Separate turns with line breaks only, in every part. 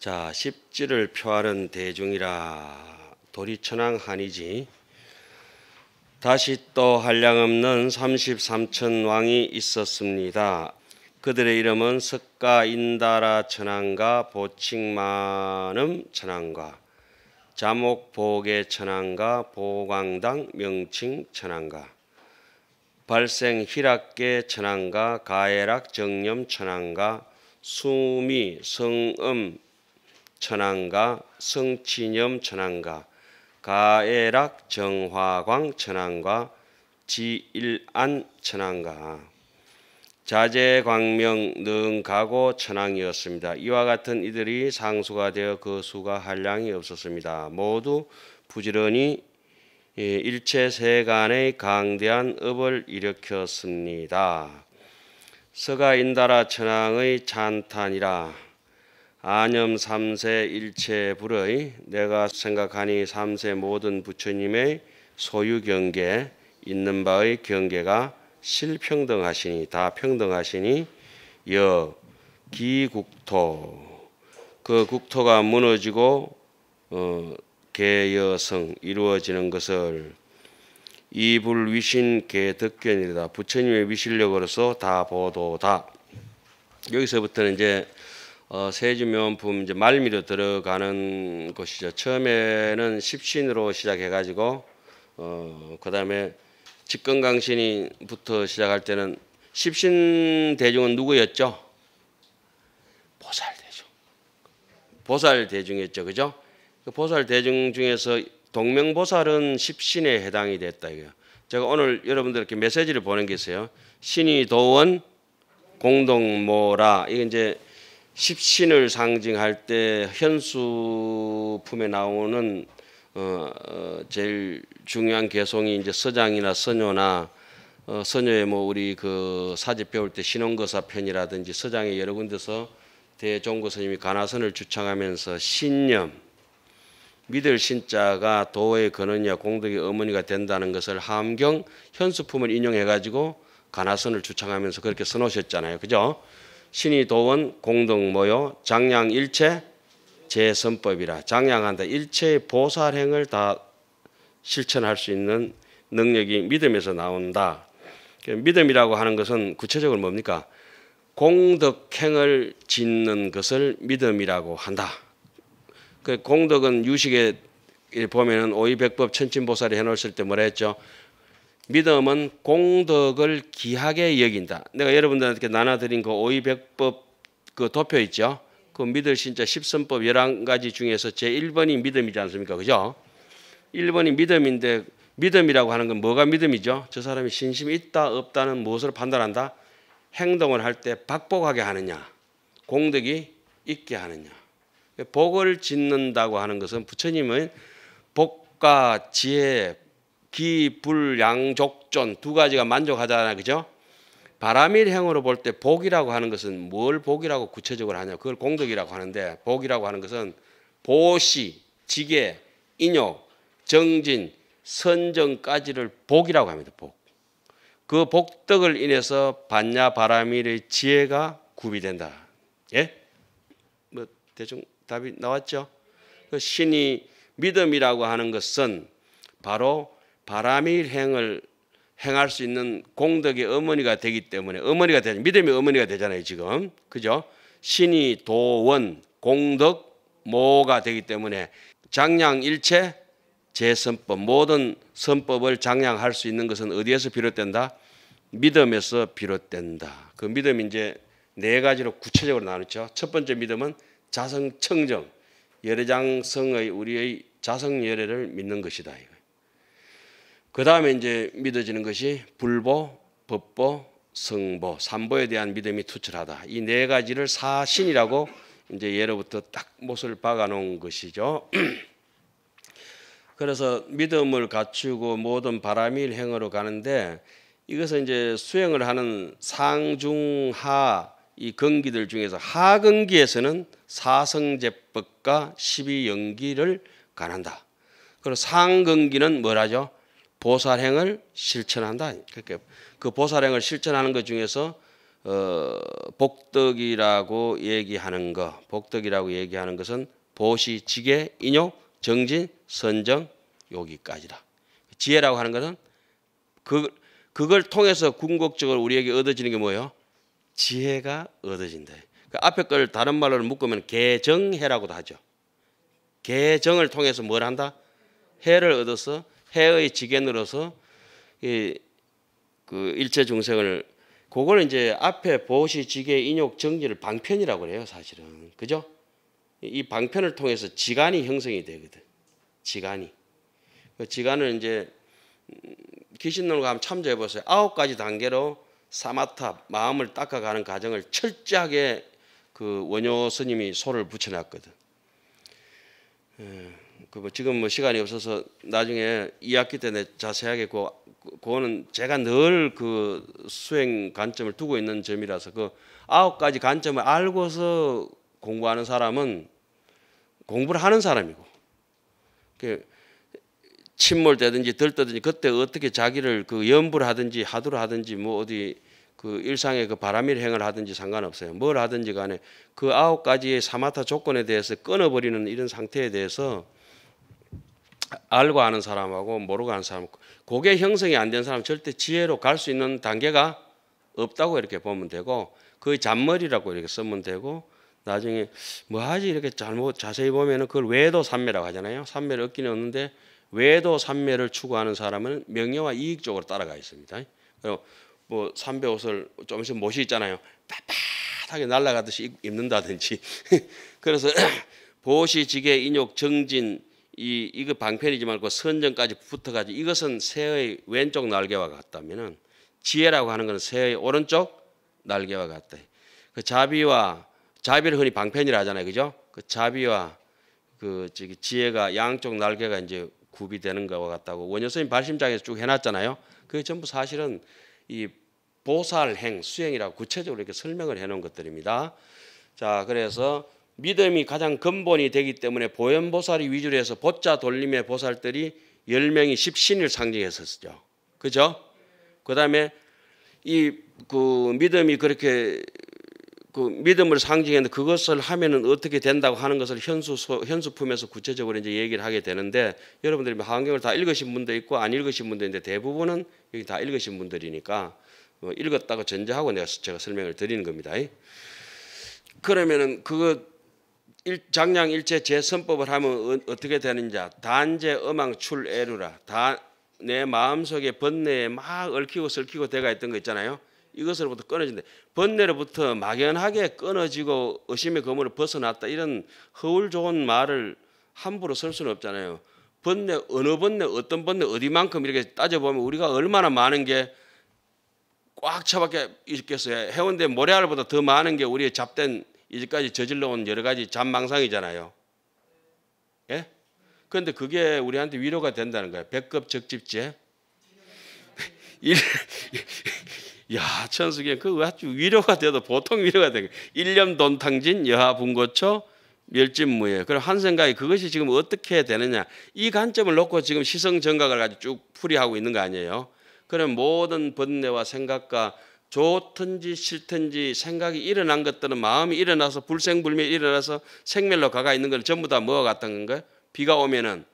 자, 십지를 표하는 대중이라 도리천왕 한이지. 다시 또 한량없는 33천 왕이 있었습니다. 그들의 이름은 석가 인다라 천왕과 보칭마늠 천왕과 자목보계 천왕과 보광당 명칭 천왕과 발생 희락계 천왕과 가해락 정념 천왕과 수미 성음 천안가 성치념 천안가 가에락 정화광 천안가 지일안 천안가 자재광명 능가고 천왕이었습니다. 이와 같은 이들이 상수가 되어 그 수가 한량이 없었습니다. 모두 부지런히 예, 일체세간의 강대한 업을 일으켰습니다. 서가인다라 천왕의 찬탄이라 안염 3세 일체 불의 내가 생각하니 3세 모든 부처님의 소유 경계 있는 바의 경계가 실평등하시니 다 평등하시니 여 기국토 그 국토가 무너지고 어, 개여성 이루어지는 것을 이불 위신 개득견이다 부처님의 위신력으로서 다 보도다 여기서부터는 이제 어, 세주명품 이제 말미로 들어가는 것이죠. 처음에는 십신으로 시작해가지고 어, 그다음에 직건강신이부터 시작할 때는 십신 대중은 누구였죠? 보살 대중. 보살 대중이었죠, 그죠? 그 보살 대중 중에서 동명보살은 십신에 해당이 됐다 이거 제가 오늘 여러분들께 메시지를 보낸 게 있어요. 신이 도원 공동모라 이게 이제 십신을 상징할 때 현수품에 나오는 어, 어, 제일 중요한 개성이 이제 서장이나 선녀나 어, 선녀의뭐 우리 그 사집 배울 때 신원거사 편이라든지 서장의 여러 군데서 대종고 사님이 가나선을 주창하면서 신념 믿을 신자가 도의 근원이야 공덕의 어머니가 된다는 것을 함경 현수품을 인용해 가지고 가나선을 주창하면서 그렇게 써놓으셨잖아요. 그죠? 신이 도원 공동 모여 장량 일체 재선법이라 장량한다 일체의 보살행을 다 실천할 수 있는 능력이 믿음에서 나온다. 그 믿음이라고 하는 것은 구체적으로 뭡니까? 공덕행을 짓는 것을 믿음이라고 한다. 그 공덕은 유식에 보면은 오이백법 천친보살이 해놓았을 때 뭐라 했죠? 믿음은 공덕을 기하게 여긴다. 내가 여러분들한테 나눠드린 그 오이백법 그 도표 있죠. 그 믿을 신자 십선법 열한 가지 중에서 제일번이 믿음이지 않습니까? 그죠? 일번이 믿음인데 믿음이라고 하는 건 뭐가 믿음이죠? 저 사람이 신심이 있다 없다는 무엇을 판단한다? 행동을 할 때 박복하게 하느냐 공덕이 있게 하느냐 복을 짓는다고 하는 것은 부처님은 복과 지혜 기불양족전두 가지가 만족하잖아요. 그죠? 바람일행으로 볼 때 복이라고 하는 것은 뭘 복이라고 구체적으로 하냐. 그걸 공덕이라고 하는데 복이라고 하는 것은 보시, 지계, 인욕, 정진, 선정까지를 복이라고 합니다. 복. 그 복덕을 인해서 반야 바람일의 지혜가 구비된다. 예? 뭐 대충 답이 나왔죠? 그 신이 믿음이라고 하는 것은 바로 바람이 행을 행할 수 있는 공덕의 어머니가 되기 때문에 어머니가 되는 믿음의 어머니가 되잖아요 지금 그죠 신이 도원 공덕 모가 되기 때문에 장량일체 제선법 모든 선법을 장량할 수 있는 것은 어디에서 비롯된다 믿음에서 비롯된다 그 믿음 이제 네 가지로 구체적으로 나누죠 첫 번째 믿음은 자성청정 열애장성의 우리의 자성열애를 믿는 것이다 이거. 그 다음에 이제 믿어지는 것이 불보, 법보, 성보, 삼보에 대한 믿음이 투철하다. 이 네 가지를 사신이라고 이제 예로부터 딱 못을 박아놓은 것이죠. 그래서 믿음을 갖추고 모든 바람일 행으로 가는데 이것은 이제 수행을 하는 상중하 이 건기들 중에서 하근기에서는 사성제법과 십이연기를 가한다 그리고 상근기는 뭐라죠? 보살행을 실천한다. 그러니그 보살행을 실천하는 것 중에서 어, 복덕이라고 얘기하는 것, 복덕이라고 얘기하는 것은 보시, 지계, 인용, 정진, 선정 여기까지다. 지혜라고 하는 것은 그 그걸 통해서 궁극적으로 우리에게 얻어지는 게 뭐예요? 지혜가 얻어진다. 그 앞에 걸 다른 말로 묶으면 개정해라고도 하죠. 개정을 통해서 뭘 한다? 해를 얻어서 해의 직엔으로서 이그 일체 중생을 그걸 이제 앞에 보시 지게 인욕 정지를 방편이라고 그래요 사실은 그죠? 이 방편을 통해서 지간이 형성이 되거든 지간이 그 지간을 이제 귀신론으로 가면 참조해 보세요 아홉 가지 단계로 사마타 마음을 닦아가는 과정을 철저하게 그 원효 스님이 소를 붙여놨거든. 예. 그뭐 지금 뭐 시간이 없어서 나중에 2학기 때 내 자세하게 그 그거는 제가 늘 그 수행 관점을 두고 있는 점이라서 그 아홉 가지 관점을 알고서 공부하는 사람은 공부를 하는 사람이고 그 침몰되든지 들떠든지 그때 어떻게 자기를 그 연부를 하든지 하도를 하든지 뭐 어디 그 일상의 그 바람일 행을 하든지 상관없어요. 뭘 하든지 간에 그 아홉 가지의 사마타 조건에 대해서 끊어버리는 이런 상태에 대해서 알고 아는 사람하고 모르고 아는 사람 고개 형성이 안 된 사람 절대 지혜로 갈 수 있는 단계가 없다고 이렇게 보면 되고 그 잔머리라고 이렇게 쓰면 되고 나중에 뭐 하지 이렇게 잘못 자세히 보면은 그걸 외도 삼매라고 하잖아요. 삼매를 얻기는 얻는데 외도 삼매를 추구하는 사람은 명예와 이익 쪽으로 따라가 있습니다. 그리고 뭐 삼배 옷을 조금씩 못이 있잖아요. 빳빳하게 날아가듯이 입는다든지. 그래서 보시 지게 인욕 정진 이 이거 방편이지 말고 선정까지 붙어가지고 이것은 새의 왼쪽 날개와 같다면은 지혜라고 하는 것은 새의 오른쪽 날개와 같다. 그 자비와 자비를 흔히 방편이라 하잖아요, 그죠? 그 자비와 그 저기 지혜가 양쪽 날개가 이제 구비되는 것과 같다고 원효스님 발심장에서 쭉 해놨잖아요. 그게 전부 사실은 이 보살행 수행이라고 구체적으로 이렇게 설명을 해놓은 것들입니다. 자, 그래서 믿음이 가장 근본이 되기 때문에 보현보살이 위주로 해서 보자 돌림의 보살들이 10명이 십신을 상징했었죠. 그죠? 그 다음에 이 그 믿음이 그렇게 그 믿음을 상징했는데 그것을 하면은 어떻게 된다고 하는 것을 현수 현수품에서 구체적으로 이제 얘기를 하게 되는데 여러분들이 한경을 뭐 다 읽으신 분도 있고 안 읽으신 분도 있는데 대부분은 여기 다 읽으신 분들이니까 뭐 읽었다고 전제하고 내가 제가 설명을 드리는 겁니다. 그러면은 그거 장량 일체 재선법을 하면 어, 어떻게 되는지 단재 음망 출애루라 다 내 마음속에 번뇌에 막 얽히고 설키고 대가 있던 거 있잖아요. 이것으로부터 끊어진다. 번뇌로부터 막연하게 끊어지고 의심의 거물을 벗어났다. 이런 허울 좋은 말을 함부로 쓸 수는 없잖아요. 번뇌 어느 번뇌 어떤 번뇌 어디만큼 이렇게 따져보면 우리가 얼마나 많은 게 꽉 차밖에 있겠어요. 해운대 모래알보다 더 많은 게 우리의 잡된 이제까지 저질러온 여러 가지 잔망상이잖아요. 예? 그런데 그게 우리한테 위로가 된다는 거예요. 백급 적집제. 야, 천수경, 그 아주 위로가 돼도 보통 위로가 되 일념 돈탕진, 여하 분고초, 멸진무예. 그럼 한 생각이 그것이 지금 어떻게 되느냐. 이 관점을 놓고 지금 시성정각을 가지고 쭉 풀이하고 있는 거 아니에요. 그럼 모든 번뇌와 생각과 좋든지 싫든지 생각이 일어난 것들은 마음이 일어나서 불생불멸 일어나서 생멸로 가가 있는 걸 전부 다 뭐와 같던 건가요? 비가 오면은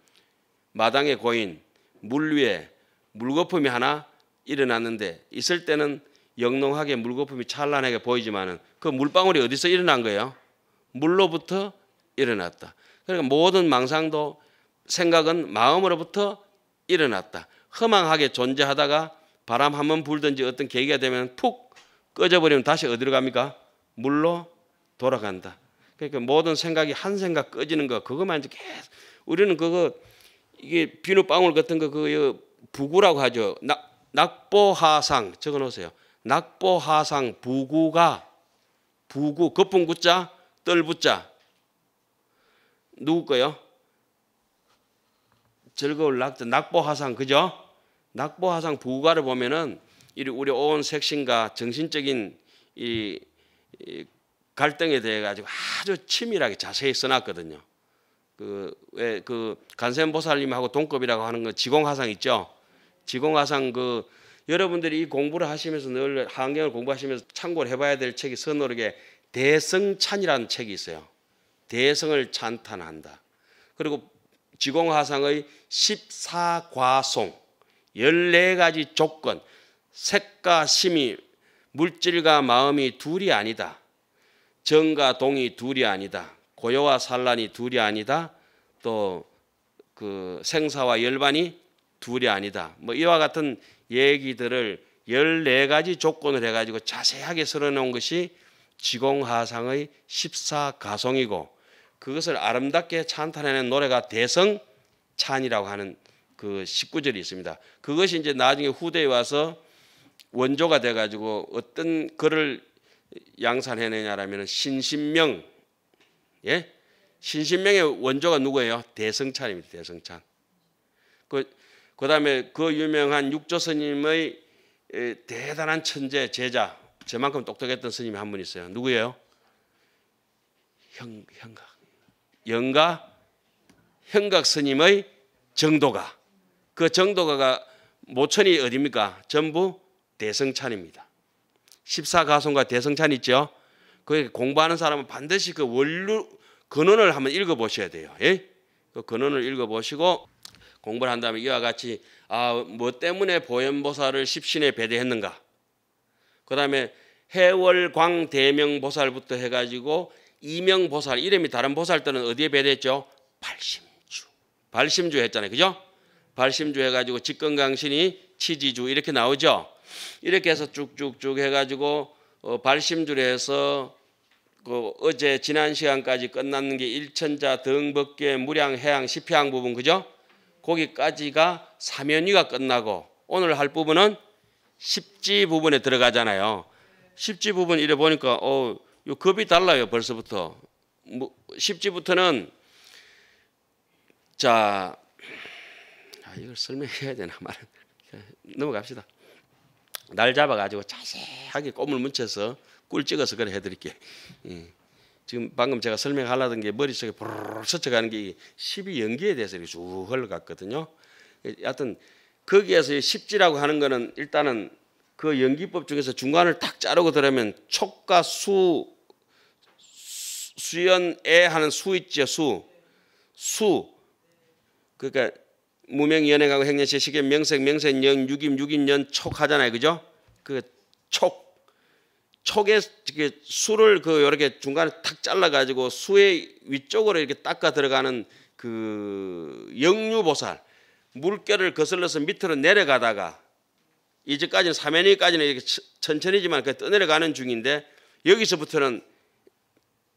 마당에 고인 물 위에 물거품이 하나 일어났는데 있을 때는 영롱하게 물거품이 찬란하게 보이지만은 그 물방울이 어디서 일어난 거예요? 물로부터 일어났다. 그러니까 모든 망상도 생각은 마음으로부터 일어났다. 허망하게 존재하다가 바람 한번 불든지 어떤 계기가 되면 푹 꺼져버리면 다시 어디로 갑니까? 물로 돌아간다. 그러니까 모든 생각이 한 생각 꺼지는 거 그것만 이제 계속 우리는 그거 이게 비눗방울 같은 거그 부구라고 하죠. 낙, 낙보하상 적어놓으세요. 낙보하상 부구가 부구 거품구자 떨붙자 누구 거요? 즐거울 낙 낙보하상 그죠? 낙보화상 부가를 보면은 우리 온 색신과 정신적인 이, 갈등에 대해 가지고 아주 치밀하게 자세히 써놨거든요. 그 왜그 그, 그 간센보살님하고 동급이라고 하는 거 지공화상 있죠. 지공화상 그 여러분들이 이 공부를 하시면서 늘환경을 공부하시면서 참고를 해봐야 될 책이 선노르게 대성찬이라는 책이 있어요. 대성을 찬탄한다. 그리고 지공화상의 14과송 14가지 조건, 색과 심이, 물질과 마음이 둘이 아니다. 정과 동이 둘이 아니다. 고요와 산란이 둘이 아니다. 또 그 생사와 열반이 둘이 아니다. 뭐 이와 같은 얘기들을 14가지 조건을 해가지고 자세하게 설어놓은 것이 지공하상의 14가성이고 그것을 아름답게 찬탄하는 노래가 대성찬이라고 하는 그 19절이 있습니다. 그것이 이제 나중에 후대에 와서 원조가 돼 가지고 어떤 글을 양산해 내냐라면 신신명 예? 신신명의 원조가 누구예요? 대성찬입니다. 대성찬. 그 그다음에 그 유명한 육조 스님의 대단한 천재 제자 저만큼 똑똑했던 스님이 한 분 있어요. 누구예요? 형, 형각. 영가 형각 스님의 정도가 그 정도가 모천이 어디입니까? 전부 대성찬입니다. 14가손과 대성찬 있죠? 그 공부하는 사람은 반드시 그 원루 근원을 한번 읽어보셔야 돼요. 예? 그 근원을 읽어보시고 공부를 한다면 이와 같이 아뭐 때문에 보현보사를 십신에 배대했는가? 그 다음에 해월광 대명보살부터 해가지고 이명보살 이름이 다른 보살들은 어디에 배대했죠? 발심주. 발심주 했잖아요. 그죠? 발심주 해가지고 직건강신이 치지주 이렇게 나오죠. 이렇게 해서 쭉쭉쭉 해가지고 어, 발심주를 해서 그 어제 지난 시간까지 끝났는 게 일천자 등법계 무량 해양 시피양 부분 그죠? 거기까지가 사면위가 끝나고 오늘 할 부분은 십지 부분에 들어가잖아요. 십지 부분 이래 보니까 어, 요 급이 달라요 벌써부터. 뭐, 십지부터는 자 이걸 설명해야 되나 말은 넘어갑시다. 날 잡아가지고 자세하게 꼼을 뭉쳐서 꿀 찍어서 그래 해드릴게. 예. 지금 방금 제가 설명하려던 게 머릿속에 부르르 스쳐가는 게12 연기에 대해서 이렇게 쭉 흘러갔거든요. 하여튼 거기에서 십지라고 하는 거는 일단은 그 연기법 중에서 중간을 딱 자르고 들으면 촉과 수, 수연에 하는 수 있죠, 수. 수. 그러니까 무명연행하고 행년시 시계 명색 명색 영 육임 육인년촉 하잖아요. 그죠? 그 촉. 촉에 이렇게 수를 그 이렇게 중간에 탁 잘라 가지고 수의 위쪽으로 이렇게 닦아 들어가는 그 영유보살 물결을 거슬러서 밑으로 내려가다가 이제까지는 사면이까지는 이렇게 천천히지만 그 떠내려가는 중인데 여기서부터는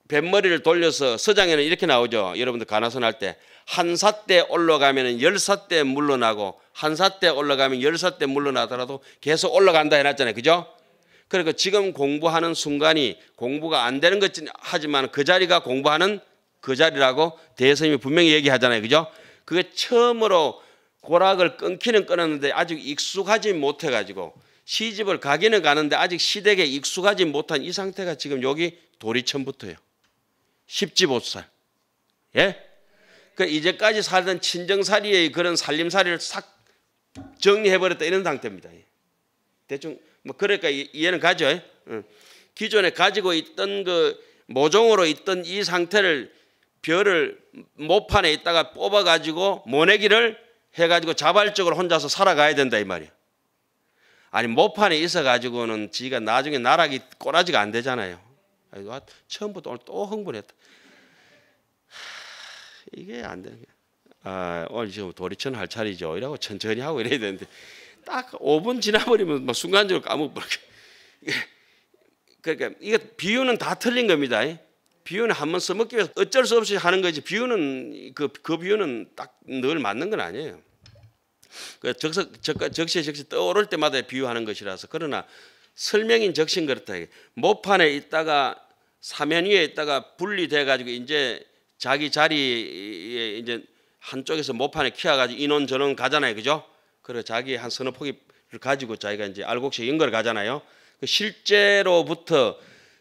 뱃머리를 돌려서 서장에는 이렇게 나오죠. 여러분들 가나선 할때 한사 때 올라가면 열 사 때 물러나고 한사 때 올라가면 열사 때 물러나더라도 계속 올라간다 해놨잖아요. 그죠? 그러니까 지금 공부하는 순간이 공부가 안 되는 것 하지만 그 자리가 공부하는 그 자리라고 대선님이 분명히 얘기하잖아요. 그죠? 그게 처음으로 고락을 끊기는 끊었는데 아직 익숙하지 못해가지고 시집을 가기는 가는데 아직 시댁에 익숙하지 못한 이 상태가 지금 여기 도리천부터예요. 십지보살. 예? 그 이제까지 살던 친정살이의 그런 살림살이를 싹 정리해버렸다 이런 상태입니다. 예. 대충 뭐 그러니까 이해는 가죠. 예. 어. 기존에 가지고 있던 그 모종으로 있던 이 상태를 별을 모판에 있다가 뽑아가지고 모내기를 해가지고 자발적으로 혼자서 살아가야 된다 이 말이야. 아니 모판에 있어가지고는 지가 나중에 나락이 꼬라지가 안 되잖아요. 아, 처음부터 오늘 또 흥분했다. 이게 안 되는 거야. 아, 오늘 지금 도리천 할 차례죠. 이라고 천천히 하고 이래야 되는데 딱 5분 지나버리면 뭐 순간적으로 까먹어버려. 그러니까 이거 비유는 다 틀린 겁니다. 비유는 한 번 써먹기 위해서 어쩔 수 없이 하는 거지 비유는 그, 그 비유는 딱 늘 맞는 건 아니에요. 그 적석, 적, 적시 에 적시 떠오를 때마다 비유하는 것이라서 그러나 설명인 적신 그렇다. 모판에 있다가 사면 위에 있다가 분리돼 가지고 이제 자기 자리에 이제 한쪽에서 모판에 키워가지고 인원 전원 가잖아요, 그죠? 그래 자기 한 서너 포기를 가지고 자기가 이제 알곡식 인걸 가잖아요. 그 실제로부터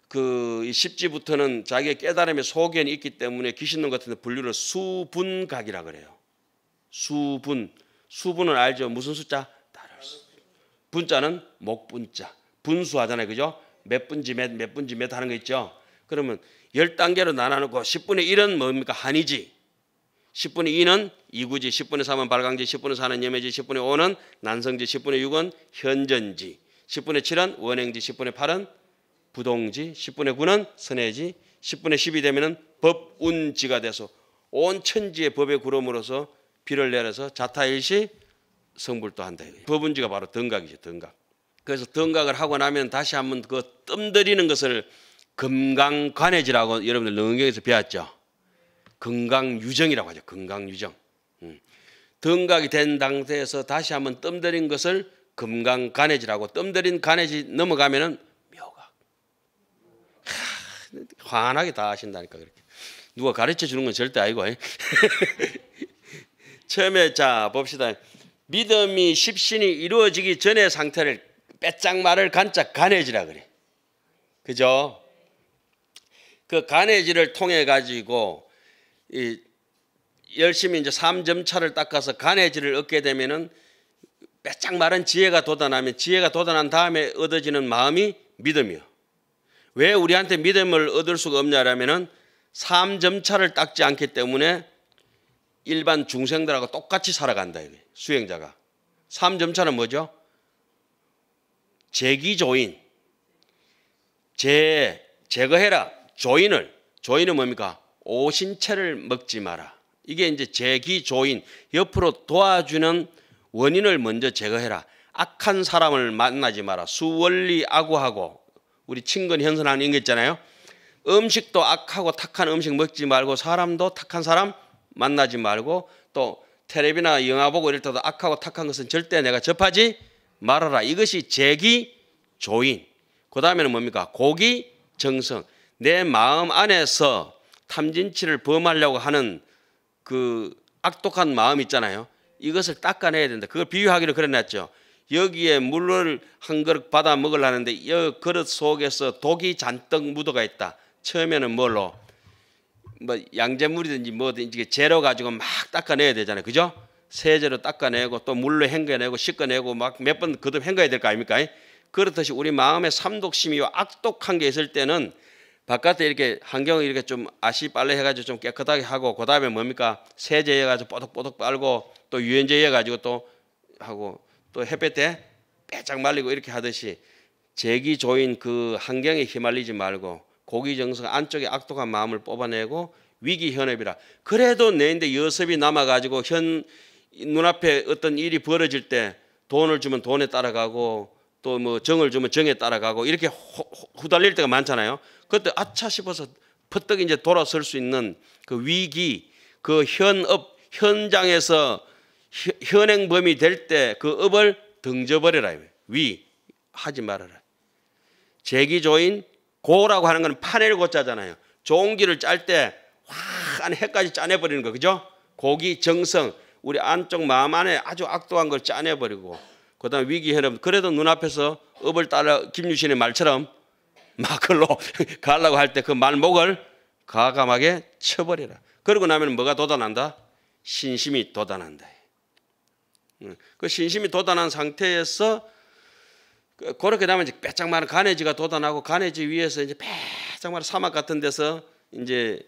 그 십지부터는 자기의 깨달음의 소견이 있기 때문에 귀신론 같은 데 분류를 수분각이라 그래요. 수분. 수분은 알죠? 무슨 숫자? 분자는 목분자. 분수하잖아요. 그죠? 몇 분지 몇, 몇 분지 몇 하는 거 있죠? 그러면 10단계로 나눠놓고 10분의 1은 뭡니까? 한이지. 10분의 2는 이구지, 10분의 3은 발광지, 10분의 4는 염해지, 10분의 5는 난성지, 10분의 6은 현전지, 10분의 7은 원행지, 10분의 8은 부동지, 10분의 9는 선해지, 10분의 10이 되면 법운지가 돼서 온 천지의 법의 구름으로서 비를 내려서 자타일시 성불도 한다. 법운지가 바로 등각이죠, 등각. 그래서 등각을 하고 나면 다시 한번 그 뜸들이는 것을 금강관해지라고 여러분들 능경에서 배웠죠. 금강유정이라고 하죠. 금강유정. 음. 등각이 된 상태에서 다시 한번 뜸들인 것을 금강간해지라고 뜸들인 간해지 넘어가면은 묘각. 하, 환하게 다 하신다니까 그렇게. 누가 가르쳐 주는 건 절대 아니고. 처음에 자 봅시다. 믿음이 십신이 이루어지기 전의 상태를 빼짝 말을 간짝 간해지라 그래. 그죠? 그 가내지를 통해 가지고 이 열심히 이제 삼점차를 닦아서 가내지를 얻게 되면은 빼짝 마른 지혜가 돋아나면 지혜가 돋아난 다음에 얻어지는 마음이 믿음이요. 왜 우리한테 믿음을 얻을 수가 없냐라면은 삼점차를 닦지 않기 때문에 일반 중생들하고 똑같이 살아간다 이게 수행자가. 삼점차는 뭐죠? 재기조인재 제거해라. 조인을 조인은 뭡니까? 오신채를 먹지 마라. 이게 이제 제기 조인 옆으로 도와주는 원인을 먼저 제거해라. 악한 사람을 만나지 마라. 수원리 악구하고 우리 친근 현선하는 인거 있잖아요. 음식도 악하고 탁한 음식 먹지 말고 사람도 탁한 사람 만나지 말고 또 텔레비나 영화 보고 이럴 때도 악하고 탁한 것은 절대 내가 접하지 말아라. 이것이 제기 조인. 그 다음에는 뭡니까? 고기 정성. 내 마음 안에서 탐진치를 범하려고 하는 그 악독한 마음 있잖아요. 이것을 닦아내야 된다. 그걸 비유하기로 그려놨죠. 여기에 물을 한 그릇 받아 먹으려는데 이 그릇 속에서 독이 잔뜩 묻어가 있다. 처음에는 뭘로? 뭐 양잿물이든지 뭐든지 재료 가지고 막 닦아내야 되잖아요. 그죠? 세제로 닦아내고 또 물로 헹궈내고 씻어내고 막 몇번 거듭 헹궈야 될 거 아닙니까? 그렇듯이 우리 마음에 삼독심이 악독한 게 있을 때는 바깥에 이렇게 환경 을 이렇게 좀 아시 빨래 해가지고 좀 깨끗하게 하고 그 다음에 뭡니까 세제 해가지고 뽀득뽀득 빨고 또 유연제 해가지고 또 하고 또 햇볕에 빼짝 말리고 이렇게 하듯이 제기 조인 그 환경에 휘말리지 말고 고기 정성 안쪽에 악독한 마음을 뽑아내고 위기 현업이라 그래도 내인데 여섭이 남아가지고 현 눈앞에 어떤 일이 벌어질 때 돈을 주면 돈에 따라가고 또 뭐 정을 주면 정에 따라가고 이렇게 호, 호, 후달릴 때가 많잖아요. 그때 아차 싶어서 퍼뜩 이제 돌아설 수 있는 그 위기, 그 현업, 현장에서 현행범이 될 때 그 업을 등져버려라. 위, 하지 말아라. 재기조인 고라고 하는 건 파넬 고자잖아요. 종기를 짤 때확 해까지 짜내버리는 거, 그죠? 고기, 정성, 우리 안쪽 마음 안에 아주 악도한 걸 짜내버리고 그 다음 위기 현업, 그래도 눈앞에서 업을 따라 김유신의 말처럼 마클로 가려고 할 때 그 말목을 과감하게 쳐버리라. 그러고 나면 뭐가 돋아난다? 신심이 돋아난다. 그 신심이 돋아난 상태에서 그 그렇게 되면 이제 빼짝만한 가네지가 돋아나고 가네지 위에서 이제 빼짝만한 사막 같은 데서 이제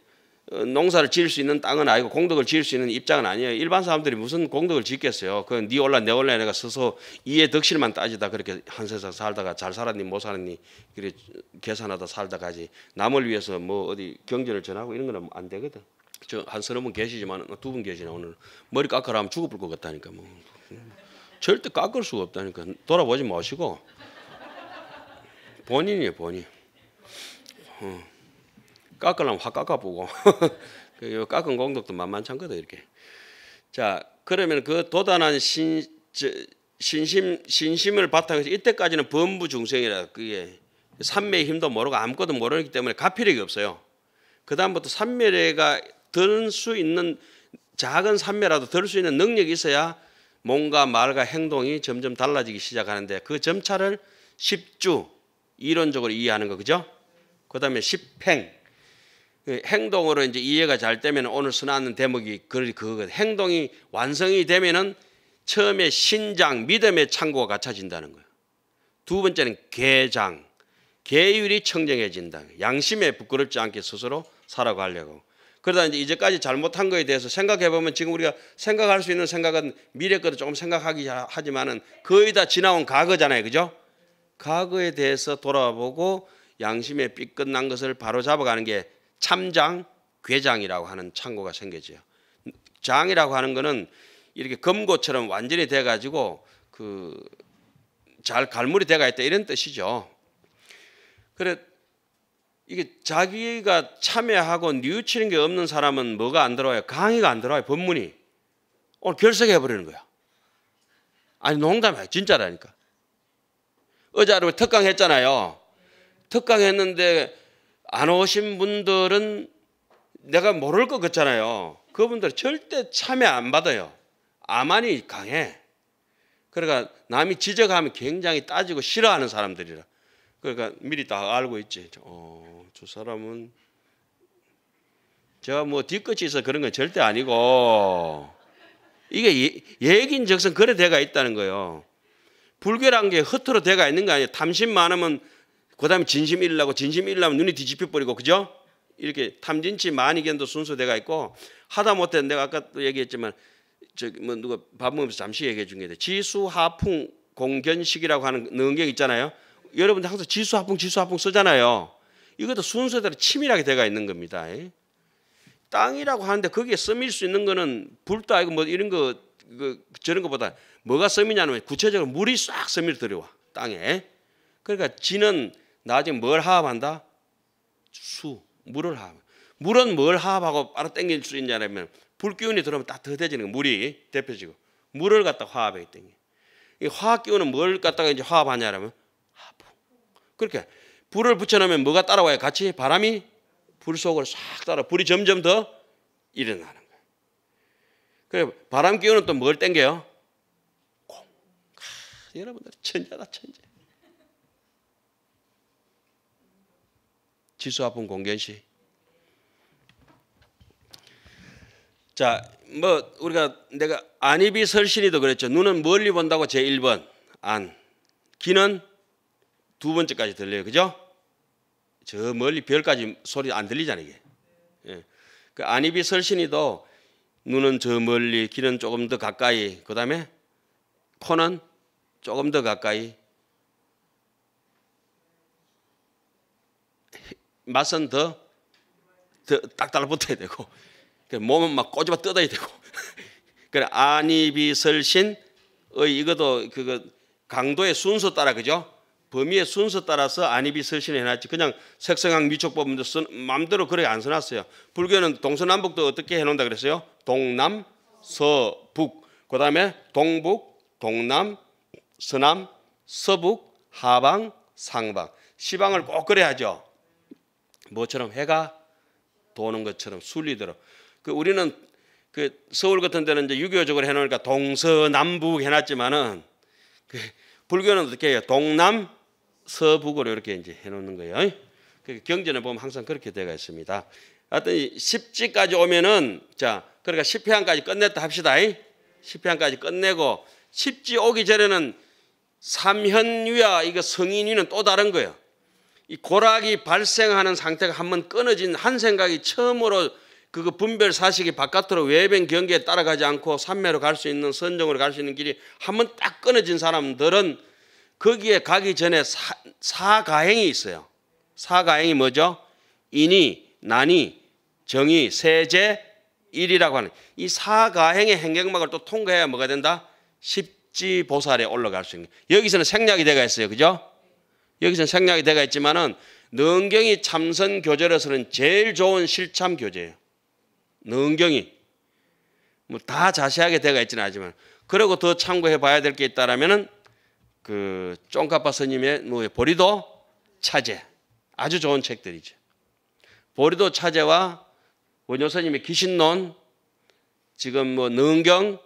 어, 농사를 지을 수 있는 땅은 아니고 공덕을 지을 수 있는 입장은 아니에요. 일반 사람들이 무슨 공덕을 짓겠어요. 그건 네 올라 내 올라 내가 서서 이의 덕실만 따지다 그렇게 한 세상 살다가 잘 살았니 못 살았니 그래 계산하다 살다가지 남을 위해서 뭐 어디 경전을 전하고 이런 거는 안 되거든. 저한 서너 분 계시지만 두 분 계시나 오늘 머리 깎으라 하면 죽어볼 것 같다니까 뭐 절대 깎을 수가 없다니까 돌아보지 마시고 본인이에요 본인. 어. 깎으려면 확 깎아보고 그, 깎은 공덕도 만만찮거든 이렇게. 자 그러면 그 도단한 신 저, 신심 신심을 바탕에서 이때까지는 범부 중생이라 그게 삼매의 힘도 모르고 아무것도 모르기 때문에 가피력이 없어요. 그 다음부터 삼매가 들 수 있는 작은 삼매라도 들 수 있는 능력이 있어야 몸과 말과 행동이 점점 달라지기 시작하는데 그 점차를 십주 이론적으로 이해하는 거 그죠? 그 다음에 십행 그 행동으로 이제 이해가 잘 되면 오늘 선하는 대목이 그, 그거거든. 행동이 완성이 되면은 처음에 신장 믿음의 창고가 갖춰진다는 거예요. 두 번째는 개장 계율이 청정해진다. 양심에 부끄럽지 않게 스스로 살아가려고. 그러다 이제 이제까지 잘못한 거에 대해서 생각해 보면 지금 우리가 생각할 수 있는 생각은 미래 거를 조금 생각하기 하지만은 거의 다 지나온 과거잖아요, 그죠? 과거에 대해서 돌아보고 양심에 삐끗난 것을 바로 잡아가는 게 참장, 괴장이라고 하는 창고가 생겨져요. 장이라고 하는 거는 이렇게 검고처럼 완전히 돼가지고 그 잘 갈무리 돼가 있다 이런 뜻이죠. 그래 이게 자기가 참여하고 뉘우치는 게 없는 사람은 뭐가 안 들어와요? 강의가 안 들어와요. 법문이 오늘 결석해 버리는 거야. 아니 농담이야 진짜라니까. 어제 하루 특강했잖아요. 특강했는데 안 오신 분들은 내가 모를 것 같잖아요. 그분들 절대 참여 안 받아요. 아만이 강해. 그러니까 남이 지적하면 굉장히 따지고 싫어하는 사람들이라. 그러니까 미리 다 알고 있지. 어, 저 사람은 제가 뭐 뒤끝이 있어 그런 건 절대 아니고 이게 예, 예긴 적성 그래 돼가 있다는 거예요. 불결한 게 허투루 돼가 있는 거 아니에요. 탐심 많으면 그다음에 진심 잃으려고 진심 잃으려면 눈이 뒤집혀 버리고 그죠? 이렇게 탐진치 만이견도 순서대가 있고 하다 못해 내가 아까 또 얘기했지만 저기 뭐 누가 밥 먹으면서 잠시 얘기해 준게 지수하풍 공견식이라고 하는 능력 있잖아요. 여러분들 항상 지수하풍 지수하풍 쓰잖아요. 이것도 순서대로 치밀하게 돼가 있는 겁니다. 예? 땅이라고 하는데 거기에 쓰밀 수 있는 거는 불도 아니고 뭐 이런 거 그, 저런 것보다 뭐가 섬이냐면 구체적으로 물이 싹 섬을 들어와 땅에. 그러니까 지는 낮은 뭘 하합한다? 수, 물을 하합. 물은 뭘 하합하고 바로 땡길 수 있냐면 불기운이 들어오면 따뜻해지는 거 물이 대표지고 물을 갖다 화합해 땡겨. 이 화학 기운은 뭘 갖다가 이제 화합하냐면 하부. 그렇게 불을 붙여놓으면 뭐가 따라와요? 같이 바람이 불속으싹 따라 불이 점점 더 일어나는 거예요. 그래 바람 기운은 또 뭘 땡겨요? 공. 하, 여러분들 천재다 천재. 지수화분 공견시. 자, 뭐 우리가 내가 안입이 설신이도 그랬죠. 눈은 멀리 본다고 제 1번 안. 귀는 두 번째까지 들려요. 그죠? 저 멀리 별까지 소리 안 들리잖아요. 이게. 예. 그 안입이 설신이도 눈은 저 멀리, 귀는 조금 더 가까이, 그 다음에 코는 조금 더 가까이, 맛은 더, 더딱달붙어야 되고 그 몸은 막 꼬집어 뜯어야 되고 그래 아니비설신 의 이것도 그 강도의 순서 따라 그죠? 범위의 순서 따라서 안니비설신을 해놨지 그냥 색성학 미촉법도쓴 마음대로 그렇게 안 써놨어요. 불교는 동서남북도 어떻게 해놓는다 그랬어요? 동남 서 북 그 다음에 동북 동남 서남 서북 하방 상방 시방을 꼭 그래야죠. 뭐처럼 해가 도는 것처럼 순리대로. 그 우리는 그 서울 같은 데는 이제 유교적으로 해놓으니까 동서남북 해놨지만은 그 불교는 어떻게 해요? 동남 서북으로 이렇게 이제 해놓는 거예요. 그 경전에 보면 항상 그렇게 되어 있습니다. 하여튼 1 0지까지 오면은 자 그러니까 1 0회안까지 끝냈다 합시다. 1 0회안까지 끝내고 1 0지 오기 전에는 삼현유야 이거 성인위는 또 다른 거예요. 이 고락이 발생하는 상태가 한 번 끊어진 한 생각이 처음으로 그 분별 사식이 바깥으로 외변 경계에 따라가지 않고 산매로 갈 수 있는 선정으로 갈 수 있는 길이 한 번 딱 끊어진 사람들은 거기에 가기 전에 사, 사가행이 있어요. 사가행이 뭐죠? 인이, 난이, 정이 세제, 일이라고 하는 이 사가행의 행경막을 또 통과해야 뭐가 된다? 십지보살에 올라갈 수 있는 여기서는 생략이 되가 있어요. 그죠? 여기서 생략이 되가 있지만은 능경이 참선 교재로서는 제일 좋은 실참 교제예요 능경이 뭐 다 자세하게 되가 있지는 않지만 그리고 더 참고해 봐야 될 게 있다라면은 그 쫑카파 스님의 노 뭐 보리도 차제 아주 좋은 책들이죠. 보리도 차제와 원효 스님의 귀신론 지금 뭐 능경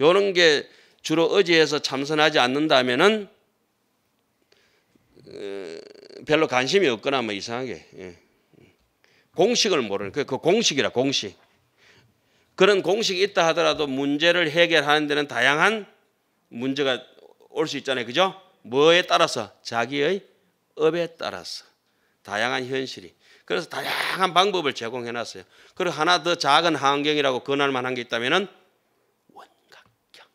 요런 게 주로 어지에서 참선하지 않는다면은 어, 별로 관심이 없거나 뭐 이상하게 예. 공식을 모르는 그, 그, 공식이라 공식 그런 공식이 있다 하더라도 문제를 해결하는 데는 다양한 문제가 올 수 있잖아요 그죠 뭐에 따라서 자기의 업에 따라서 다양한 현실이 그래서 다양한 방법을 제공해 놨어요 그리고 하나 더 작은 환경이라고 권할 만한 게 있다면은 원각경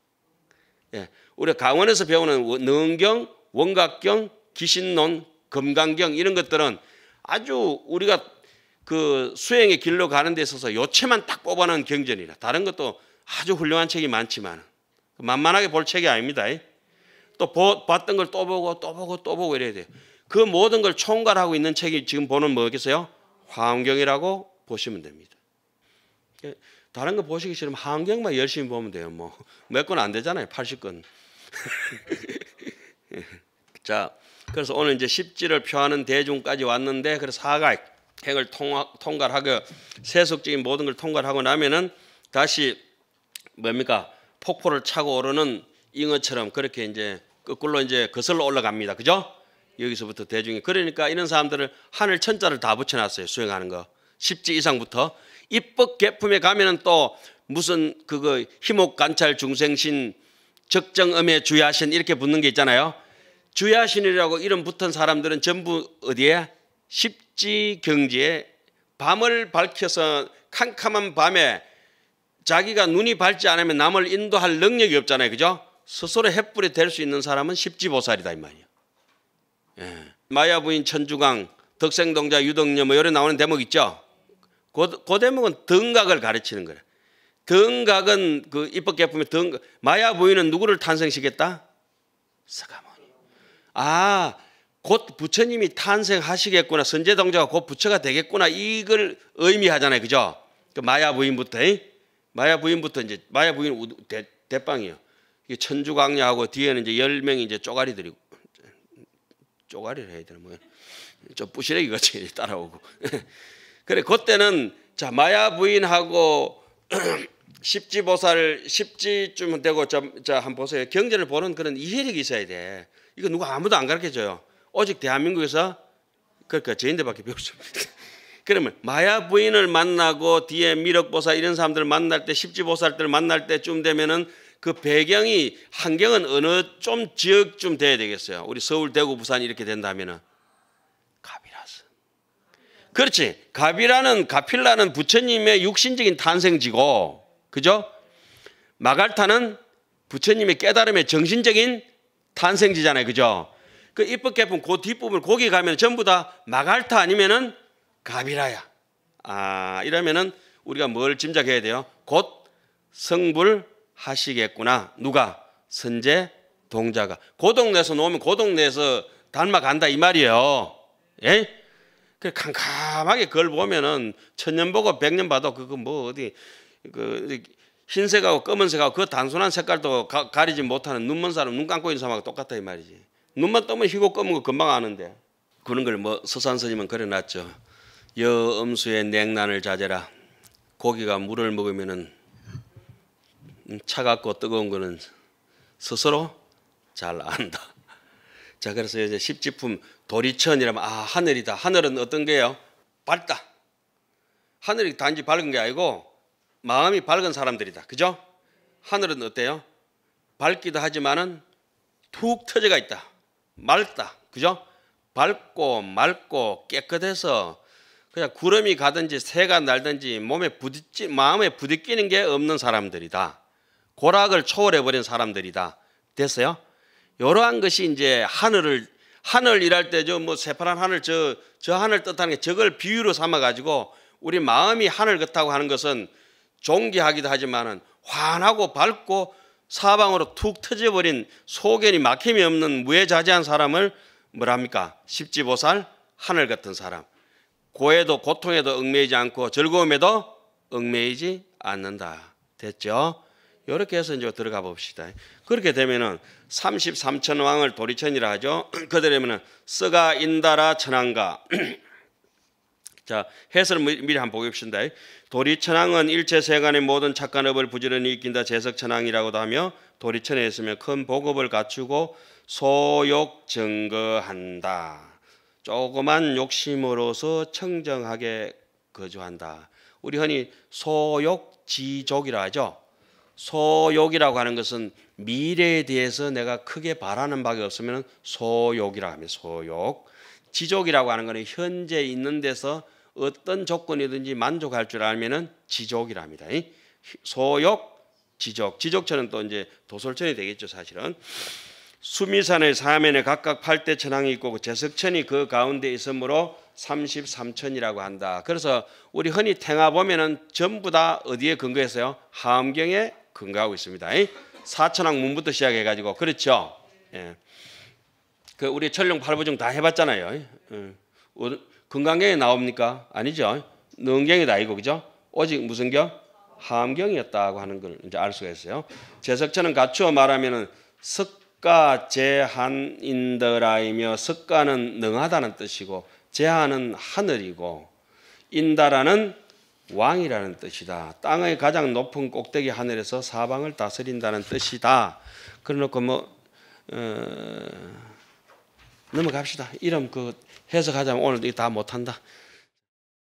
예 우리 강원에서 배우는 능경 원각경 기신론, 금강경 이런 것들은 아주 우리가 그 수행의 길로 가는 데 있어서 요체만 딱 뽑아놓은 경전이라 다른 것도 아주 훌륭한 책이 많지만 그 만만하게 볼 책이 아닙니다. 또 봤던 걸 또 보고 또 보고 또 보고 이래야 돼요. 그 모든 걸 총괄하고 있는 책이 지금 보는 뭐겠어요? 화엄경이라고 보시면 됩니다. 예, 다른 거 보시기 싫으면 화엄경만 열심히 보면 돼요. 뭐 몇 권 안 되잖아요. 80권. 예. 자, 그래서 오늘 이제 십지를 표하는 대중까지 왔는데 그래서 사각 행을 통하, 통과하고 세속적인 모든 걸 통과하고 나면은 다시 뭡니까 폭포를 차고 오르는 잉어처럼 그렇게 이제 거꾸로 이제 거슬러 올라갑니다. 그죠? 여기서부터 대중이 그러니까 이런 사람들을 하늘 천자를 다 붙여놨어요. 수행하는 거 십지 이상부터 입법 개품에 가면은 또 무슨 그거 희목 관찰 중생신 적정음에 주의하신 이렇게 붙는 게 있잖아요. 주야신이라고 이름 붙은 사람들은 전부 어디에? 십지 경지에 밤을 밝혀서 캄캄한 밤에 자기가 눈이 밝지 않으면 남을 인도할 능력이 없잖아요. 그죠? 스스로 햇불이 될 수 있는 사람은 십지보살이다 이 말이에요. 예. 마야 부인 천주강, 덕생동자 유덕녀 뭐 여러 나오는 대목 있죠? 그, 그 대목은 등각을 가르치는 거예요. 등각은 그 입법 개품의 등각 마야 부인은 누구를 탄생시켰다? 사가모. 아, 곧 부처님이 탄생하시겠구나. 선제동자가 곧 부처가 되겠구나. 이걸 의미하잖아요. 그죠? 그 마야 부인부터, 에이? 마야 부인부터 이제, 마야 부인 대, 대빵이요. 천주광야하고 뒤에는 이제 열명이 이제 쪼가리들이 쪼가리를 해야 되나, 뭐야. 좀 부시래기 같이 따라오고. 그래, 그때는 자, 마야 부인하고 십지보살 십지쯤 되고 저한 보세요. 경전을 보는 그런 이해력이 있어야 돼. 이거 누가 아무도 안 가르쳐줘요. 오직 대한민국에서 그러니까 제인들밖에 배울 수습니다 그러면 마야 부인을 만나고 뒤에 미륵보살 이런 사람들 을 만날 때 십지보살들 만날 때쯤 되면은 그 배경이 환경은 어느 좀 지역쯤 돼야 되겠어요. 우리 서울, 대구, 부산 이렇게 된다면은 가비라스. 그렇지. 가비라는 가필라는 부처님의 육신적인 탄생지고 그죠? 마갈타는 부처님의 깨달음의 정신적인 탄생지잖아요. 그죠? 그 입법 개품 그 뒷부분 거기 가면 전부 다 마갈타 아니면은 가비라야. 아, 이러면은 우리가 뭘 짐작해야 돼요? 곧 성불하시겠구나. 누가? 선제 동자가. 고동 그 내에서 놓으면 고동 그 내에서 닮아간다 이 말이에요. 예? 그 캄캄하게 그걸 보면은 천년 보고 백년 봐도 그거 뭐 어디 그 흰색하고 검은색하고 그 단순한 색깔도 가, 리지 못하는 눈먼 사람 눈 감고 있는 사람하고 똑같다 이 말이지. 눈만 뜨면 희고 검은 거 금방 아는데 그런 걸 뭐 서산 스님은 그려놨죠. 여 음수의 냉난을 자제라. 고기가 물을 먹으면은 음, 차갑고 뜨거운 거는 스스로 잘 안다. 자 그래서 이제 십지품 도리천이라면 아 하늘이다. 하늘은 어떤 게요? 밝다. 하늘이 단지 밝은 게 아니고 마음이 밝은 사람들이다. 그죠? 하늘은 어때요? 밝기도 하지만은 툭 터져가 있다. 맑다. 그죠? 밝고 맑고 깨끗해서 그냥 구름이 가든지 새가 날든지 몸에 부딪지 마음에 부딪히는 게 없는 사람들이다. 고락을 초월해 버린 사람들이다. 됐어요? 이러한 것이 이제 하늘을 하늘 일할 때저 뭐 새파란 하늘 저 저 하늘 뜻하는 게 저걸 비유로 삼아 가지고 우리 마음이 하늘 같다고 하는 것은 존귀하기도 하지만은 환하고 밝고 사방으로 툭 터져버린 소견이 막힘이 없는 무해자재한 사람을 뭐랍니까? 십지보살 하늘 같은 사람. 고해도 고통에도 얽매이지 않고 즐거움에도 얽매이지 않는다. 됐죠? 이렇게 해서 이제 들어가 봅시다. 그렇게 되면은 33천 왕을 도리천이라 하죠. 그대로면은 쓰가 인다라 천왕가 자, 해설을 미리 한번 보겠습니다. 도리천왕은 일체세간의 모든 착간업을 부지런히 익힌다 재석천왕이라고도 하며 도리천에 있으면 큰 복업을 갖추고 소욕 증거한다. 조그만 욕심으로서 청정하게 거주한다. 우리 흔히 소욕 지족이라 하죠. 소욕이라고 하는 것은 미래에 대해서 내가 크게 바라는 바가 없으면 소욕이라 하면 소욕. 지족이라고 하는 것은 현재 있는 데서 어떤 조건이든지 만족할 줄 알면은 지족이랍니다. 소욕, 지족. 지족처는 또 이제 도솔천이 되겠죠, 사실은. 수미산의 사면에 각각 8대 천왕이 있고 그 제석천이 그 가운데 있으므로 33천이라고 한다. 그래서 우리 흔히 탱하 보면은 전부 다 어디에 근거했어요? 하암경에 근거하고 있습니다. 사천왕 문부터 시작해 가지고 그렇죠. 예. 그 우리 천룡 팔부 중다 해봤잖아요. 어, 건강경에 나옵니까? 아니죠. 능경이다 이거 그죠? 오직 무슨 경? 함경이었다고 하는 걸 이제 알 수가 있어요. 제석처는 갖추어 말하면은 석가 제한인더라이며 석가는 능하다는 뜻이고 제한은 하늘이고 인다라는 왕이라는 뜻이다. 땅의 가장 높은 꼭대기 하늘에서 사방을 다스린다는 뜻이다. 그래놓고 뭐 어, 넘어갑시다. 이름 그 해석하자면 오늘도 다 못한다.